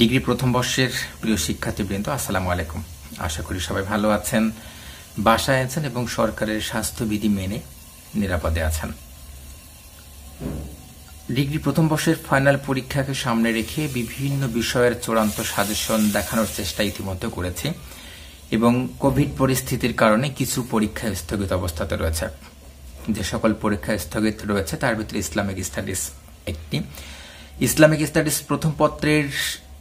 degree প্রথম বর্ষের প্রিয় শিক্ষার্থীবৃন্দ আসসালামু আলাইকুম আশা করি সবাই ভালো আছেন বাসায় আছেন এবং সরকারের স্বাস্থ্যবিধি মেনে নিরাপদে আছেন ডিগ্রি প্রথম বর্ষের ফাইনাল পরীক্ষাকে সামনে রেখে বিভিন্ন বিষয়ের চূড়ান্ত সাজেশন দেখানোর চেষ্টা ইতিমধ্যে করেছি এবং কোভিড পরিস্থিতির কারণে কিছু পরীক্ষা স্থগিত অবস্থাতে রয়েছে যে সকল পরীক্ষা স্থগিত রয়েছে তার ভিতরে ইসলামিক স্টাডিজ একটি ইসলামিক স্টাডিজ প্রথম পত্রের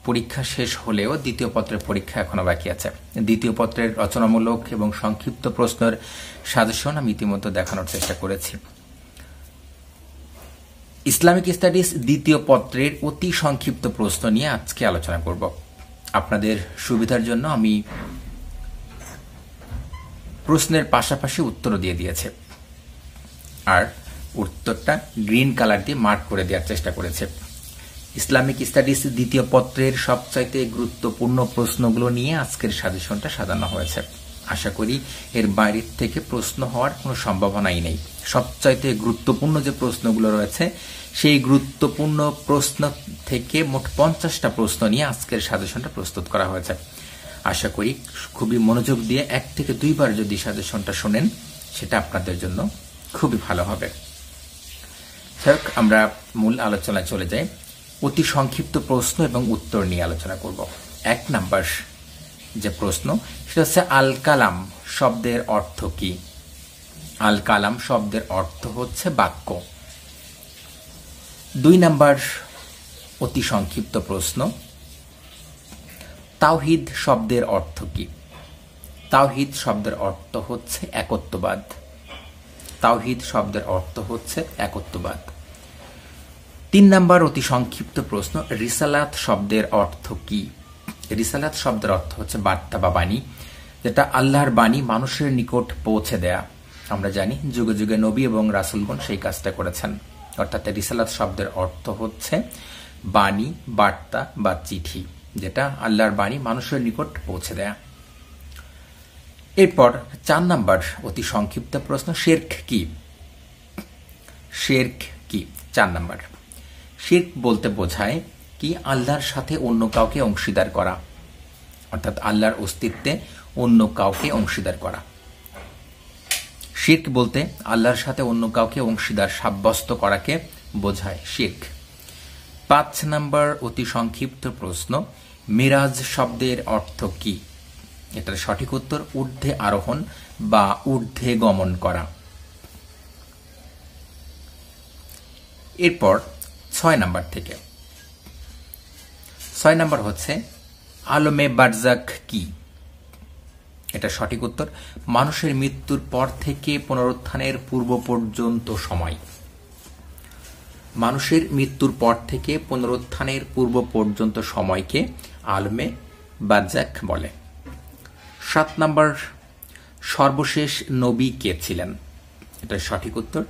পরীক্ষা শেষ হলেও দ্বিতীয় পত্রের পরীক্ষা এখনও বাকি আছে দ্বিতীয় পত্রের রচনামূলক এবং সংক্ষিপ্ত প্রশ্নের সাজেশন আমি ইতিমধ্যে দেখানোর চেষ্টা করেছি ইসলামিক স্টাডিজ দ্বিতীয় পত্রের অতি সংক্ষিপ্ত প্রশ্ন নিয়ে আজকে আলোচনা করব আপনাদের সুবিধার জন্য আমি প্রশ্নের পাশাপাশি উত্তর দিয়ে দিয়েছে আর উত্তরটা গ্রিন কালার দিয়ে মার্ক করে দেওয়ার চেষ্টা করেছে ইসলামিক স্টাডিজ দ্বিতীয় পত্রের সবচাইতে গুরুত্বপূর্ণ প্রশ্নগুলো নিয়ে আজকের সাজেশনটা সাজানো হয়েছে আশা করি এর বাইরের থেকে প্রশ্ন হওয়ার কোনো সম্ভাবনাই নেই সবচাইতে গুরুত্বপূর্ণ যে প্রশ্নগুলো রয়েছে সেই গুরুত্বপূর্ণ প্রশ্ন থেকে মোট পঞ্চাশটা প্রশ্ন নিয়ে আজকের সাজেশনটা প্রস্তুত করা হয়েছে আশা করি খুবই মনোযোগ দিয়ে এক থেকে দুইবার যদি সাজেশনটা শোনেন সেটা আপনাদের জন্য খুবই ভালো হবে আমরা মূল আলোচনায় চলে যাই অতি সংক্ষিপ্ত প্রশ্ন এবং উত্তর নিয়ে আলোচনা করব এক নাম্বার যে প্রশ্ন সেটা হচ্ছে আল কালাম শব্দের অর্থ কি আল কালাম শব্দের অর্থ হচ্ছে বাক্য দুই নাম্বার অতি সংক্ষিপ্ত প্রশ্ন তাওহিদ শব্দের অর্থ কি তাওহিদ শব্দের অর্থ হচ্ছে একত্ববাদ তাওহিদ শব্দের অর্থ হচ্ছে একত্ববাদ তিন নাম্বার অতি সংক্ষিপ্ত প্রশ্ন রিসালাত শব্দের অর্থ কি রিসালাত শব্দের অর্থ হচ্ছে বার্তা বা বাণী যেটা আল্লাহর বাণী মানুষের নিকট পৌঁছে দেয়া আমরা জানি যুগে যুগে নবী এবং রাসুলগণ সেই কাজটা করেছেন অর্থাৎ রিসালাত শব্দের অর্থ হচ্ছে বাণী বার্তা বা চিঠি যেটা আল্লাহর বাণী মানুষের নিকট পৌঁছে দেয়া এরপর চার নাম্বার অতি সংক্ষিপ্ত প্রশ্ন শেরখ কি শেরখ কি চার নাম্বার শির্ক বলতে বোঝায় কি আল্লাহর সাথে অন্য কাউকে অংশীদার করা অর্থাৎ আল্লাহর অস্তিত্বে অন্য কাউকে অংশীদার করা শির্ক বলতে আল্লাহর সাথে অন্য কাউকে অংশীদার সাব্যস্ত করাকে বোঝায় শির্ক পাঁচ নম্বর অতি সংক্ষিপ্ত প্রশ্ন মিরাজ শব্দের অর্থ কি এটার সঠিক উত্তর ঊর্ধ্বে আরোহণ বা ঊর্ধ্বে গমন করা এরপর ছয় নাম্বার থেকে ছয় নাম্বার হচ্ছে আলমে বারজাক কি এটা সঠিক উত্তর মানুষের মৃত্যুর পর থেকে পুনরুত্থানের পূর্ব পর্যন্ত সময় মানুষের মৃত্যুর পর থেকে পুনরুত্থানের পূর্ব পর্যন্ত সময়কে আলমে বারজাক বলে সাত নাম্বার সর্বশেষ নবী কে ছিলেন এটা সঠিক উত্তর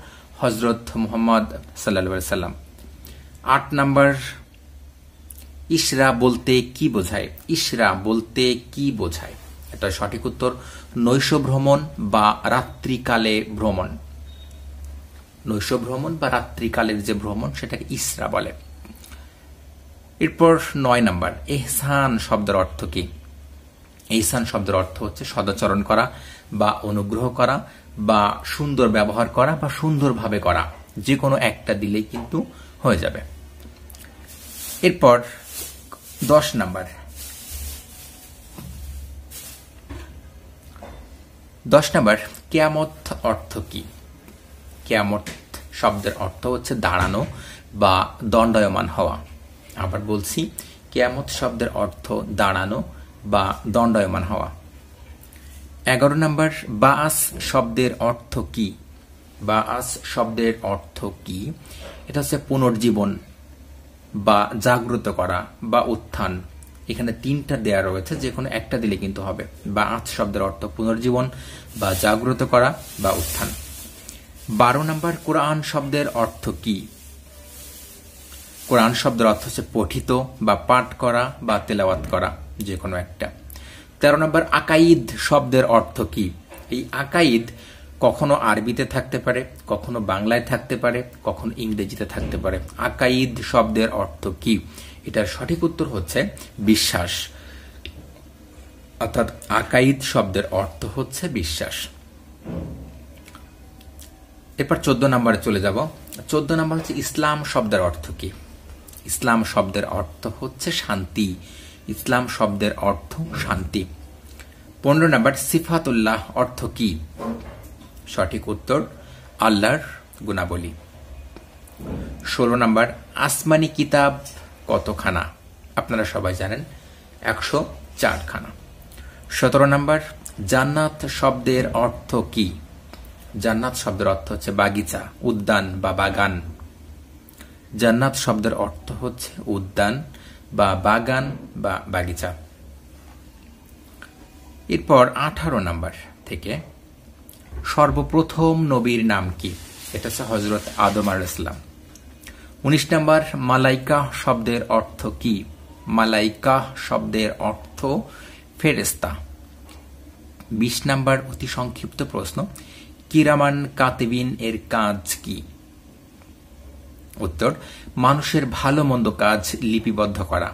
হজরত মোহাম্মদ সাল্লা সাল্লাম আট নাম্বার ইশরা বলতে কি বোঝায় ইশরা বলতে কি বোঝায় এটা সঠিক উত্তর নৈশ ভ্রমণ বা রাত্রিকালে ভ্রমণ নৈশ ভ্রমণ বা রাত্রিকালের যে ভ্রমণ সেটাকে ইসরা বলে এরপর নয় নাম্বার এহসান শব্দের অর্থ কি এহসান শব্দের অর্থ হচ্ছে সদাচরণ করা বা অনুগ্রহ করা বা সুন্দর ব্যবহার করা বা সুন্দরভাবে করা যে কোনো একটা দিলেই কিন্তু হয়ে যাবে এরপর দশ নাম্বার দশ নাম্বার কেয়ামত অর্থ কি কেয়ামত শব্দের অর্থ হচ্ছে দাঁড়ানো বা দণ্ডায়মান হওয়া আবার বলছি কেয়ামত শব্দের অর্থ দাঁড়ানো বা দণ্ডায়মান হওয়া এগারো বা বাস শব্দের অর্থ কি বাস শব্দের অর্থ কি এটা হচ্ছে পুনর্জীবন বা জাগ্রত করা বা উত্থান এখানে তিনটা দেয়া রয়েছে যে কোনো একটা দিলে কিন্তু হবে বা আঁচ শব্দের অর্থ পুনর্জীবন বা জাগ্রত করা বা উত্থান বারো নম্বর কোরআন শব্দের অর্থ কি কোরআন শব্দের অর্থ হচ্ছে পঠিত বা পাঠ করা বা তেলাওয়াত করা যে কোনো একটা তেরো নম্বর আকাইদ শব্দের অর্থ কি এই আকাইদ কখনো আরবিতে থাকতে পারে কখনো বাংলায় থাকতে পারে কখনো ইংরেজিতে থাকতে পারে আকাইদ শব্দের অর্থ কি এটার সঠিক উত্তর হচ্ছে বিশ্বাস অর্থাৎ আকাইদ শব্দের অর্থ হচ্ছে বিশ্বাস এরপর চোদ্দ নম্বরে চলে যাব চোদ্দ নম্বর হচ্ছে ইসলাম শব্দের অর্থ কি ইসলাম শব্দের অর্থ হচ্ছে শান্তি ইসলাম শব্দের অর্থ শান্তি পনেরো নম্বর সিফাতুল্লাহ অর্থ কি সঠিক উত্তর আল্লাহর গুণাবলী ষোলো নম্বর আসমানি কিতাব কতখানা আপনারা সবাই জানেন একশো চারখানা সতেরো নম্বর জান্নাত শব্দের অর্থ কি জান্নাত শব্দের অর্থ হচ্ছে বাগিচা উদ্যান বা বাগান জান্নাত শব্দের অর্থ হচ্ছে উদ্যান বা বাগান বা বাগিচা এরপর আঠারো নাম্বার থেকে সর্বপ্রথম নবীর নাম কি এটা হচ্ছে হজরত আদম আল ইসলাম উনিশ নম্বর মালাইকা শব্দের অর্থ কি মালাইকা শব্দের অর্থ ফেরেস্তা বিশ নম্বর অতি সংক্ষিপ্ত প্রশ্ন কিরামান কাতিবিন এর কাজ কি উত্তর মানুষের ভালো মন্দ কাজ লিপিবদ্ধ করা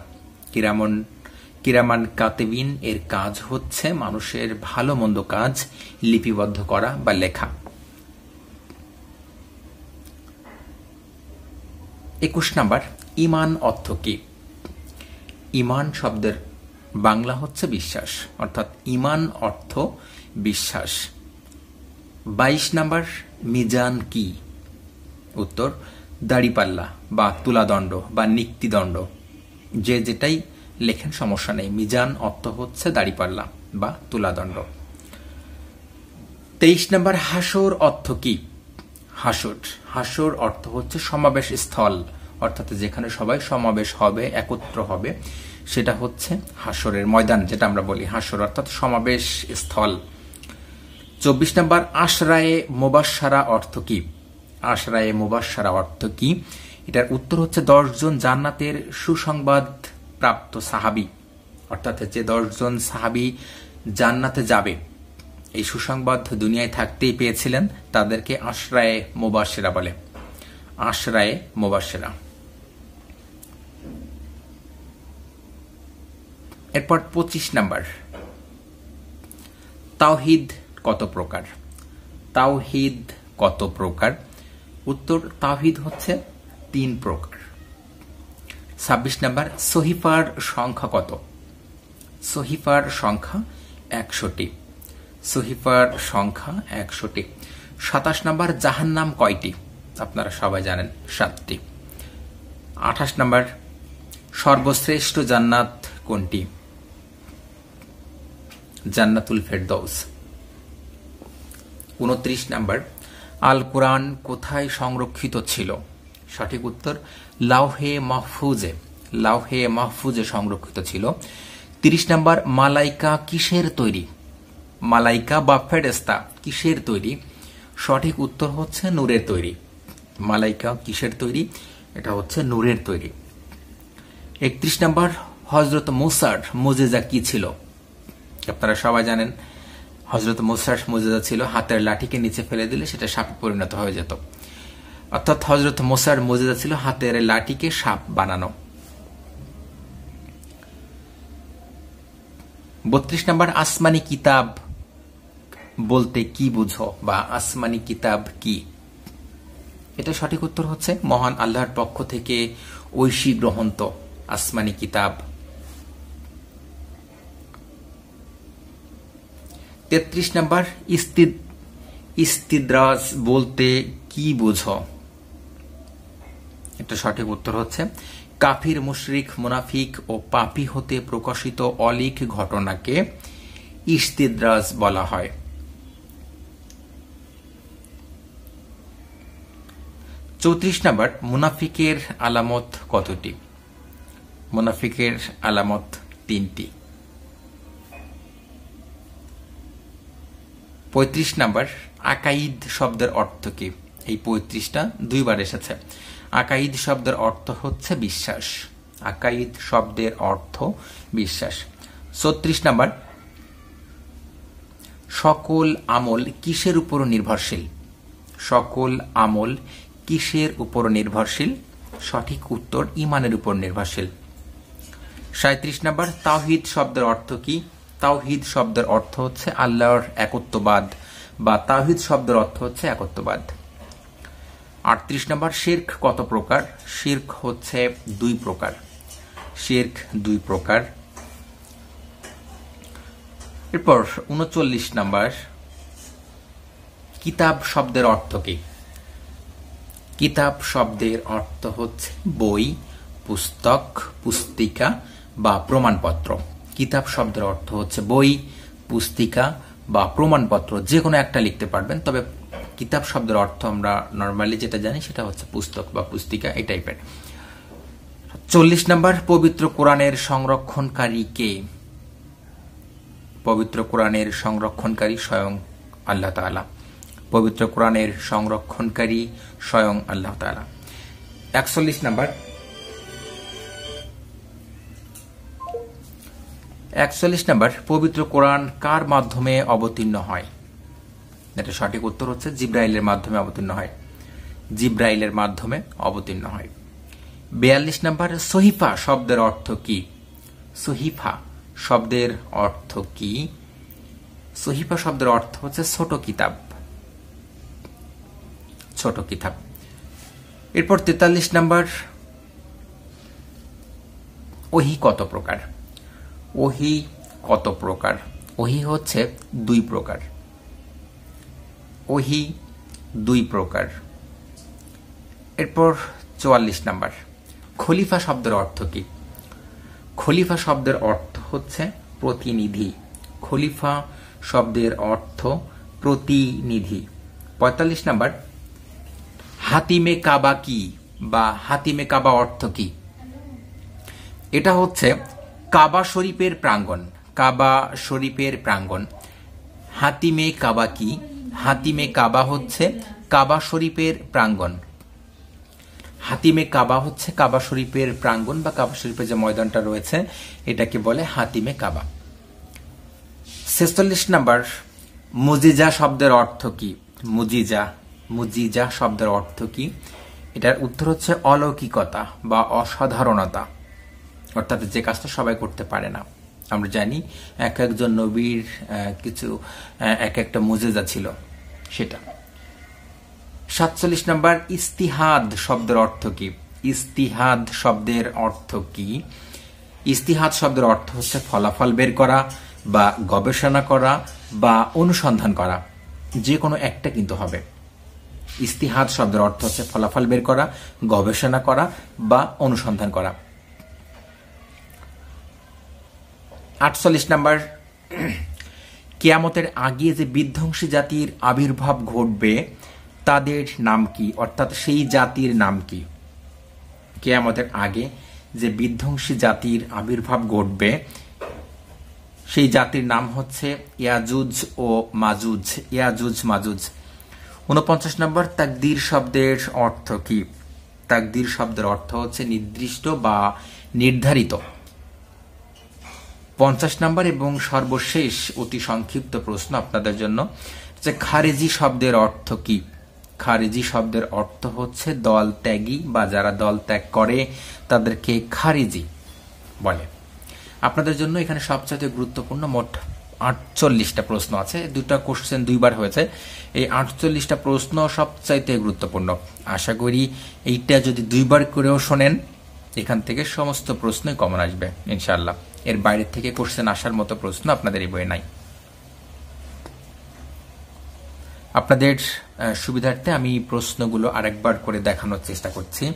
কিরামন কিরামান কাতেবিন এর কাজ হচ্ছে মানুষের ভালো মন্দ কাজ লিপিবদ্ধ করা বা লেখা একুশ নাম্বার ইমান অর্থ কি ইমান শব্দের বাংলা হচ্ছে বিশ্বাস অর্থাৎ ইমান অর্থ বিশ্বাস বাইশ নাম্বার মিজান কি উত্তর দাড়িপাল্লা বা তুলাদণ্ড বা নিক্তিদণ্ড যে যেটাই লেখেন সমস্যা নেই মিজান অর্থ হচ্ছে দাড়িপাল্লা বা তুলাদণ্ড তেইশ নম্বর হাসর অর্থ কি হাসর হাসর অর্থ হচ্ছে সমাবেশ স্থল অর্থাৎ যেখানে সবাই সমাবেশ হবে একত্র হবে সেটা হচ্ছে হাসরের ময়দান যেটা আমরা বলি হাসর অর্থাৎ সমাবেশ স্থল চব্বিশ নম্বর আশরায়ে মোবাসারা অর্থ কি আশরায়ে মোবাসারা অর্থ কি এটার উত্তর হচ্ছে দশজন জান্নাতের সুসংবাদ প্রাপ্ত সাহাবি অর্থাৎ যে দশজন সাহাবি জান্নাতে যাবে এই সুসংবাদ দুনিয়ায় থাকতেই পেয়েছিলেন তাদেরকে আশ্রায়ে মোবাসেরা বলে আশ্রায়ে মোবাসেরা এরপর পঁচিশ নাম্বার তাওহিদ কত প্রকার তাওহিদ কত প্রকার উত্তর তাওহিদ হচ্ছে তিন প্রকার ছাব্বিশ নাম্বার সহিফার সংখ্যা কত সহিফার সংখ্যা একশোটি সহিফার সংখ্যা একশোটি সাতাশ নাম্বার জাহান্নাম কয়টি আপনারা সবাই জানেন সাতটি আঠাশ নাম্বার সর্বশ্রেষ্ঠ জান্নাত কোনটি জান্নাতুল ফেরদৌস উনত্রিশ নাম্বার আল কোরআন কোথায় সংরক্ষিত ছিল সঠিক উত্তর লাউহে মাহফুজে লাউহে মাহফুজে সংরক্ষিত ছিল তিরিশ নম্বর মালাইকা কিসের তৈরি মালাইকা বা ফেরেস্তা কিসের তৈরি সঠিক উত্তর হচ্ছে নূরের তৈরি মালাইকা কিসের তৈরি এটা হচ্ছে নূরের তৈরি একত্রিশ নম্বর হজরত মুসার মোজেজা কি ছিল আপনারা সবাই জানেন হজরত মুসার মোজেজা ছিল হাতের লাঠিকে নিচে ফেলে দিলে সেটা সাপে পরিণত হয়ে যেত অর্থাৎ হজরত মোসার মজেদা ছিল হাতের লাঠিকে সাপ বানানো বত্রিশ নম্বর আসমানি কিতাব বলতে কি বুঝো বা আসমানি কিতাব কি এটা সঠিক উত্তর হচ্ছে মহান আল্লাহর পক্ষ থেকে ঐশী গ্রহন্ত আসমানি কিতাব তেত্রিশ নম্বর ইস্তিদ ইস্তিদ্রাজ বলতে কি বোঝো এটা সঠিক উত্তর হচ্ছে কাফির মুশরিক মুনাফিক ও পাপি হতে প্রকাশিত অলিক ঘটনাকে ইস্তিদ্রাজ বলা হয় চৌত্রিশ নাম্বার মুনাফিকের আলামত কতটি মুনাফিকের আলামত তিনটি পঁয়ত্রিশ নাম্বার আকাইদ শব্দের অর্থ কি এই পঁয়ত্রিশটা দুইবার এসেছে আকাইদ শব্দের অর্থ হচ্ছে বিশ্বাস আকাইদ শব্দের অর্থ বিশ্বাস ছত্রিশ নাম্বার সকল আমল কিসের উপর নির্ভরশীল সকল আমল কিসের উপর নির্ভরশীল সঠিক উত্তর ইমানের উপর নির্ভরশীল সাঁত্রিশ নাম্বার তাওহিদ শব্দের অর্থ কি তাওহিদ শব্দের অর্থ হচ্ছে আল্লাহর একত্ববাদ বা তাওহিদ শব্দের অর্থ হচ্ছে একত্ববাদ আটত্রিশ নম্বর শির্ক কত প্রকার শির্ক হচ্ছে দুই প্রকার শির্ক দুই প্রকার এরপর উনচল্লিশ নম্বর কিতাব শব্দের অর্থ কি কিতাব শব্দের অর্থ হচ্ছে বই পুস্তক পুস্তিকা বা প্রমাণপত্র কিতাব শব্দের অর্থ হচ্ছে বই পুস্তিকা বা প্রমাণপত্র যে কোনো একটা লিখতে পারবেন তবে কিতাব শব্দের অর্থ আমরা নর্মালি যেটা জানি সেটা হচ্ছে পুস্তক বা পুস্তিকা এই টাইপের চল্লিশ নম্বর পবিত্র কোরআনের সংরক্ষণকারী কে পবিত্র কোরআনের সংরক্ষণকারী স্বয়ং আল্লাহ তালা পবিত্র কোরআনের সংরক্ষণকারী স্বয়ং আল্লাহ তালা একচল্লিশ নম্বর একচল্লিশ নম্বর পবিত্র কোরআন কার মাধ্যমে অবতীর্ণ হয় এটা সঠিক উত্তর হচ্ছে জিব্রাইলের মাধ্যমে অবতীর্ণ হয় জিব্রাইলের মাধ্যমে অবতীর্ণ হয় বিয়াল্লিশ নাম্বার সহিফা শব্দের অর্থ কি সহিফা শব্দের অর্থ কি সহিফা শব্দের অর্থ হচ্ছে ছোট কিতাব ছোট কিতাব এরপর তেতাল্লিশ নাম্বার ওহি কত প্রকার ওহি কত প্রকার ওহি হচ্ছে দুই প্রকার ওহি দুই প্রকার এরপর চুয়াল্লিশ নাম্বার খলিফা শব্দের অর্থ কি খলিফা শব্দের অর্থ হচ্ছে প্রতিনিধি খলিফা শব্দের অর্থ প্রতিনিধি পঁয়তাল্লিশ নাম্বার হাতিমে কাবা কি বা হাতিমে কাবা অর্থ কি এটা হচ্ছে কাবা শরীফের প্রাঙ্গণ কাবা শরীফের প্রাঙ্গণ হাতিমে কাবা কি হাতিমে কাবা হচ্ছে কাবা শরীফের প্রাঙ্গণ হাতিমে কাবা হচ্ছে কাবা শরীফের প্রাঙ্গণ বা কাবা শরীফের যে ময়দানটা রয়েছে এটাকে বলে হাতিমে কাবা ছেচল্লিশ নাম্বার মুজিজা শব্দের অর্থ কি মুজিজা মুজিজা শব্দের অর্থ কি এটার উত্তর হচ্ছে অলৌকিকতা বা অসাধারণতা অর্থাৎ যে কাজটা সবাই করতে পারে না আমরা জানি এক একজন নবীর কিছু এক একটা মোজেজা ছিল সেটা সাতচল্লিশ নম্বর ইস্তিহাদ শব্দের অর্থ কি ইস্তিহাদ শব্দের অর্থ কি ইস্তিহাদ শব্দের অর্থ হচ্ছে ফলাফল বের করা বা গবেষণা করা বা অনুসন্ধান করা যে কোনো একটা কিন্তু হবে ইস্তিহাদ শব্দের অর্থ হচ্ছে ফলাফল বের করা গবেষণা করা বা অনুসন্ধান করা আটচল্লিশ নাম্বার কেয়ামতের আগে যে বিধ্বংসী জাতির আবির্ভাব ঘটবে তাদের নাম কি অর্থাৎ সেই জাতির নাম কি কেয়ামতের আগে যে বিধ্বংসী জাতির আবির্ভাব ঘটবে সেই জাতির নাম হচ্ছে ইয়াজুজ ও মাজুজ ইয়াজুজ মাজুজ উনপঞ্চাশ নম্বর তাকদির শব্দের অর্থ কি তাকদির শব্দের অর্থ হচ্ছে নির্দিষ্ট বা নির্ধারিত পঞ্চাশ নম্বর এবং সর্বশেষ অতি সংক্ষিপ্ত প্রশ্ন আপনাদের জন্য যে খারেজি শব্দের অর্থ কি খারেজি শব্দের অর্থ হচ্ছে দল ত্যাগী বা যারা দল ত্যাগ করে তাদেরকে খারেজি বলে আপনাদের জন্য এখানে সবচেয়ে গুরুত্বপূর্ণ মোট আটচল্লিশটা প্রশ্ন আছে দুটা কোশ্চেন দুইবার হয়েছে এই আটচল্লিশটা প্রশ্ন সবচাইতে গুরুত্বপূর্ণ আশা করি এইটা যদি দুইবার করেও শোনেন এখান থেকে সমস্ত প্রশ্নই কমন আসবে ইনশাআল্লাহ এর বাইরে থেকে কোশ্চেন আসার মতো প্রশ্ন আপনাদের এই বইয়ে নাই আপনাদের সুবিধার্থে আমি প্রশ্নগুলো আরেকবার করে দেখানোর চেষ্টা করছি